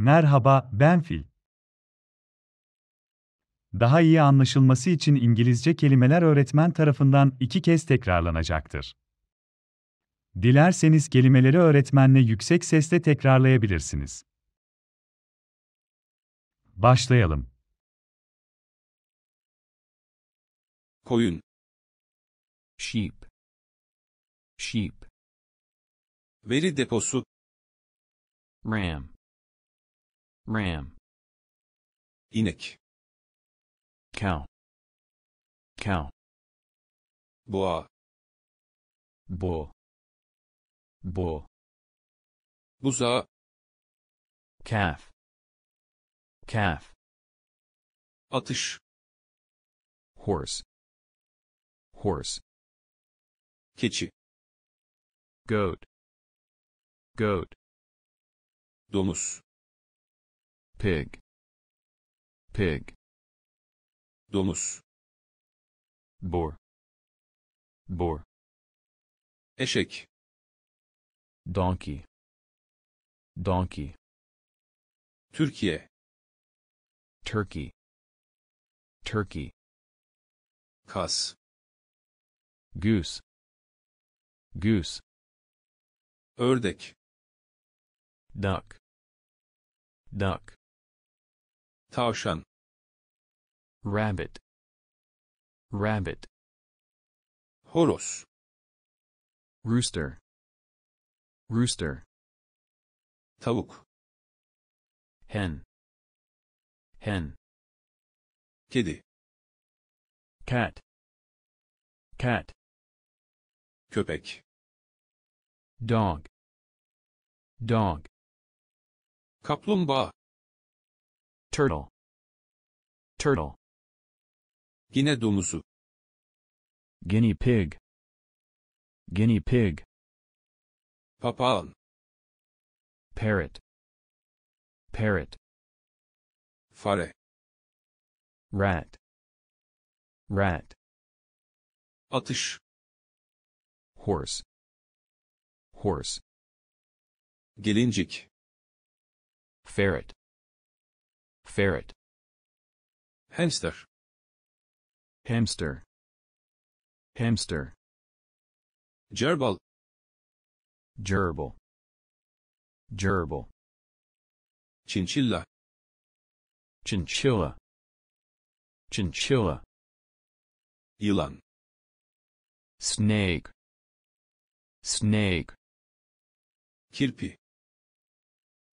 Merhaba, ben Fil. Daha iyi anlaşılması için İngilizce kelimeler öğretmen tarafından iki kez tekrarlanacaktır. Dilerseniz kelimeleri öğretmenle yüksek sesle tekrarlayabilirsiniz. Başlayalım. Koyun Sheep Sheep Veri deposu Ram ram inek cow cow boğa bull bull buzağı calf calf atış horse horse keçi goat goat Domus pig pig domuz boar boar eşek donkey donkey Türkiye turkey turkey kas goose goose ördek duck duck Tavşan rabbit rabbit Horus. rooster rooster tavuk hen hen kedi cat cat köpek dog dog kaplumbağa turtle turtle Gine domuzu guinea pig guinea pig papağan parrot parrot fare rat rat atış horse horse gelincik ferret ferret hamster hamster hamster gerbil gerbil gerbil chinchilla chinchilla chinchilla yılan snake snake kirpi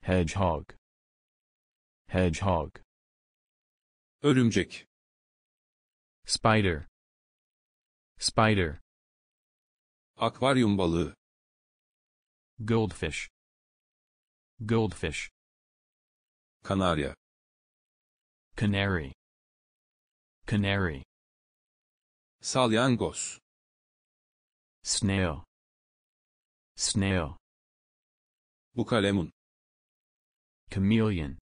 hedgehog Hedgehog. Örümcek. Spider. Spider. Akvaryum balığı. Goldfish. Goldfish. Kanarya. Canary. Canary. Salyangoz. Snail. Snail. Bukalemun. Chameleon.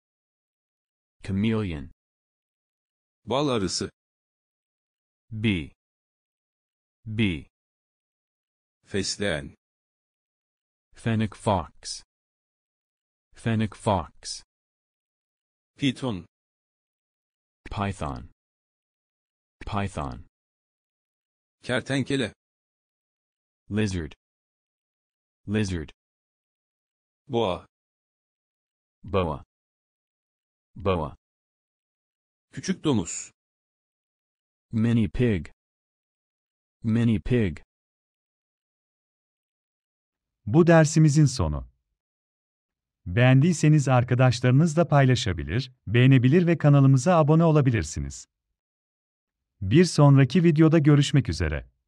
Chameleon. Bal arısı. B. B. Fesleğen. Fennec fox. Fennec fox. Python. Python. Python. Kertenkele. Lizard. Lizard. Boa. Boa. boa. Küçük domuz. Mini pig. Mini pig. Bu dersimizin sonu. Beğendiyseniz arkadaşlarınızla paylaşabilir, beğenebilir ve kanalımıza abone olabilirsiniz. Bir sonraki videoda görüşmek üzere.